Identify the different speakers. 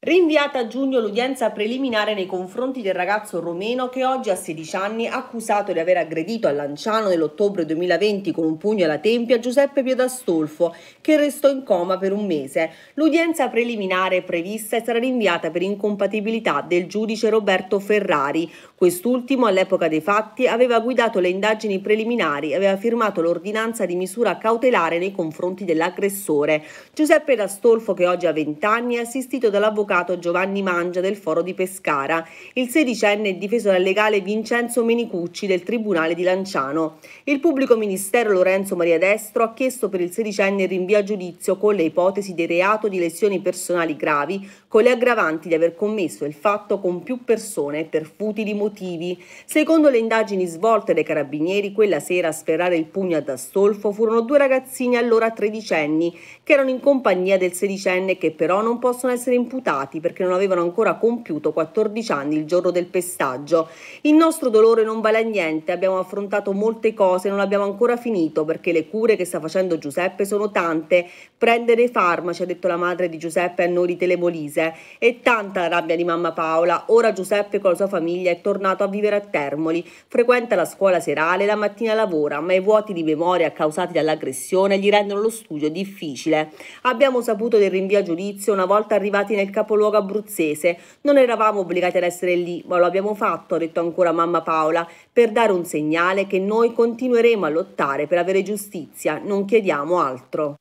Speaker 1: Rinviata a giugno l'udienza preliminare nei confronti del ragazzo romeno che oggi ha 16 anni accusato di aver aggredito a Lanciano nell'ottobre 2020 con un pugno alla tempia Giuseppe Piedastolfo che restò in coma per un mese. L'udienza preliminare prevista sarà rinviata per incompatibilità del giudice Roberto Ferrari. Quest'ultimo all'epoca dei fatti aveva guidato le indagini preliminari e aveva firmato l'ordinanza di misura cautelare nei confronti dell'aggressore. Giuseppe D'Astolfo che oggi ha 20 anni è assistito dall'avvocato l'avvocato Giovanni Mangia del Foro di Pescara, il sedicenne e difensore legale Vincenzo Menicucci del Tribunale di Lanciano. Il pubblico ministero Lorenzo Maria Destro ha chiesto per il sedicenne il rinvio a giudizio con le ipotesi di reato di lesioni personali gravi, con le aggravanti di aver commesso il fatto con più persone per futili motivi. Secondo le indagini svolte dai carabinieri, quella sera a sferrare il pugno ad Astolfo furono due ragazzini allora tredicenni che erano in compagnia del sedicenne che però non possono essere imputati imputati perché non avevano ancora compiuto 14 anni il giorno del pestaggio. Il nostro dolore non vale a niente, abbiamo affrontato molte cose, non abbiamo ancora finito perché le cure che sta facendo Giuseppe sono tante. Prendere i farmaci, ha detto la madre di Giuseppe a noi di Telemolise. E tanta la rabbia di mamma Paola. Ora Giuseppe con la sua famiglia è tornato a vivere a Termoli, frequenta la scuola serale, e la mattina lavora, ma i vuoti di memoria causati dall'aggressione gli rendono lo studio difficile. Abbiamo saputo del rinvio a giudizio una volta arrivati nel capoluogo capoluogo abruzzese. Non eravamo obbligati ad essere lì, ma lo abbiamo fatto, ha detto ancora mamma Paola, per dare un segnale che noi continueremo a lottare per avere giustizia, non chiediamo altro.